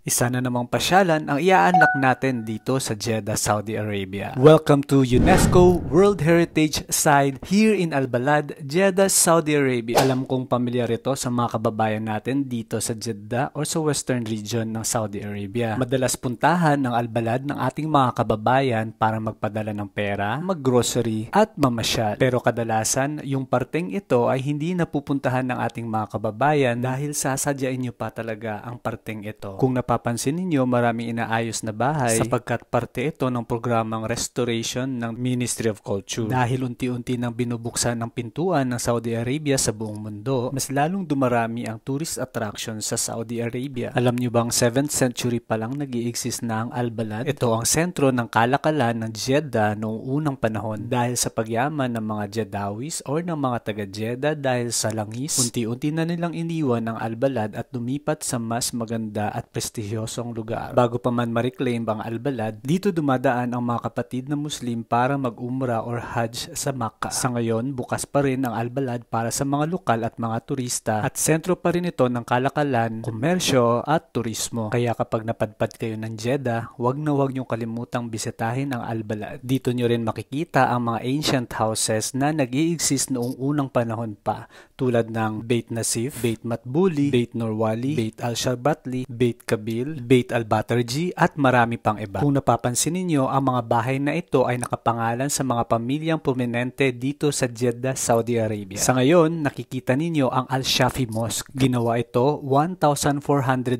Isa na namang pasyalan ang iaanlak natin dito sa Jeddah, Saudi Arabia. Welcome to UNESCO World Heritage Site here in Al-Balad, Jeddah, Saudi Arabia. Alam kong pamilyar ito sa mga kababayan natin dito sa Jeddah or sa western region ng Saudi Arabia. Madalas puntahan ng Al-Balad ng ating mga kababayan para magpadala ng pera, maggrocery at mamasyal. Pero kadalasan, yung parteng ito ay hindi napupuntahan ng ating mga kababayan dahil sasadyain nyo pa talaga ang parteng ito. Kung mapapansin ninyo, maraming inaayos na bahay sapagkat parte ito ng programang restoration ng Ministry of Culture. Dahil unti-unti nang binubuksan ng pintuan ng Saudi Arabia sa buong mundo, mas lalong dumarami ang tourist attraction sa Saudi Arabia. Alam niyo bang 7th century pa lang nag exist na ang Albalad? Ito ang sentro ng kalakalan ng Jeddah noong unang panahon dahil sa pagyaman ng mga Jeddawis or ng mga taga-Jeddah dahil sa langis, unti-unti na nilang iniwan ang Albalad at dumipat sa mas maganda at prestigious prestihiyosong lugar. Bago pa man ma-reclaim ang Albalad, dito dumadaan ang mga kapatid na Muslim para mag-umra or Hajj sa Makkah. Sa ngayon, bukas pa rin ang Albalad para sa mga lokal at mga turista at sentro pa rin ito ng kalakalan, komersyo at turismo. Kaya kapag napadpad kayo ng Jeddah, wag na wag niyong kalimutang bisitahin ang Albalad. Dito niyo rin makikita ang mga ancient houses na nag-i-exist noong unang panahon pa tulad ng Beit Nasif, Beit Matbuli, Beit Norwali, Beit Al-Shabatli, Beit Kabir, Bill, Beit al-Batterji at marami pang iba. Kung napapansin ninyo, ang mga bahay na ito ay nakapangalan sa mga pamilyang prominente dito sa Jeddah, Saudi Arabia. Sa ngayon, nakikita ninyo ang Al-Shafi Mosque. Ginawa ito 1,400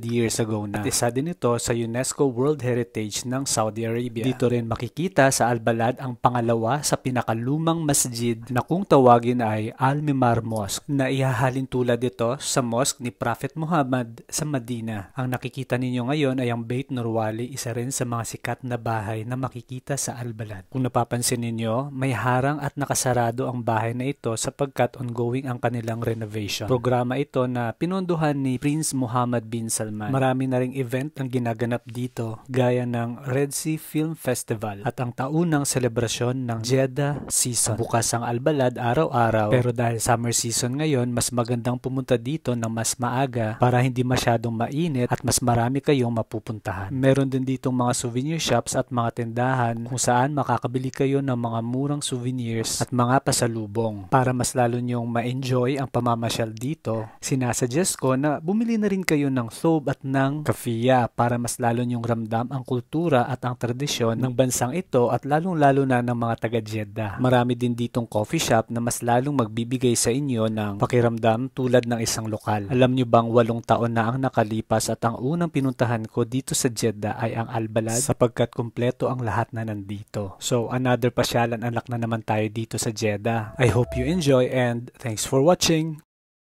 years ago na. At isa din ito sa UNESCO World Heritage ng Saudi Arabia. Dito rin makikita sa Al-Balad ang pangalawa sa pinakalumang masjid na kung tawagin ay Al-Mimar Mosque na ihahalin tulad ito sa mosque ni Prophet Muhammad sa Madina. Ang nakikita ninyo ngayon ay ang Bait Norwali, isa rin sa mga sikat na bahay na makikita sa Albalad. Kung napapansin ninyo, may harang at nakasarado ang bahay na ito sapagkat ongoing ang kanilang renovation. Programa ito na pinunduhan ni Prince Muhammad bin Salman. Marami na ring event ang ginaganap dito gaya ng Red Sea Film Festival at ang taunang selebrasyon ng Jeddah season. Bukas ang Albalad araw-araw pero dahil summer season ngayon, mas magandang pumunta dito ng mas maaga para hindi masyadong mainit at mas marami marami kayong mapupuntahan. Meron din ditong mga souvenir shops at mga tindahan kung saan makakabili kayo ng mga murang souvenirs at mga pasalubong. Para mas lalo nyong ma-enjoy ang pamamasyal dito, sinasuggest ko na bumili na rin kayo ng thob at ng kafiya para mas lalo nyong ramdam ang kultura at ang tradisyon ng bansang ito at lalong-lalo na ng mga taga Jeddah. Marami din ditong coffee shop na mas lalong magbibigay sa inyo ng pakiramdam tulad ng isang lokal. Alam niyo bang walong taon na ang nakalipas at ang unang pinuntahan ko dito sa Jeddah ay ang Al-Balad sapagkat kumpleto ang lahat na nandito. So another pasyalan anak na naman tayo dito sa Jeddah. I hope you enjoy and thanks for watching!